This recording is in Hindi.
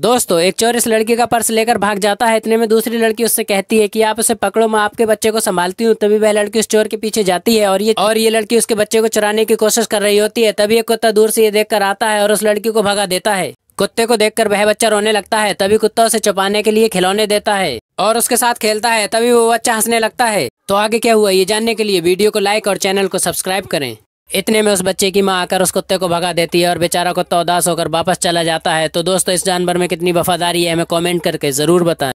दोस्तों एक चोर इस लड़की का पर्स लेकर भाग जाता है इतने में दूसरी लड़की उससे कहती है कि आप उसे पकड़ो मैं आपके बच्चे को संभालती हूँ तभी वह लड़की उस चोर के पीछे जाती है और ये और ये लड़की उसके बच्चे को चुराने की कोशिश कर रही होती है तभी एक कुत्ता दूर से ये देखकर आता है और उस लड़की को भगा देता है कुत्ते को देखकर वह बच्चा रोने लगता है तभी कुत्ता उसे छुपाने के लिए खिलौने देता है और उसके साथ खेलता है तभी वो बच्चा हंसने लगता है तो आगे क्या हुआ ये जानने के लिए वीडियो को लाइक और चैनल को सब्सक्राइब करें इतने में उस बच्चे की माँ आकर उस कुत्ते को भगा देती है और बेचारा कुत्ता उदास होकर वापस चला जाता है तो दोस्तों इस जानवर में कितनी वफादारी है हमें कॉमेंट करके ज़रूर बताएँ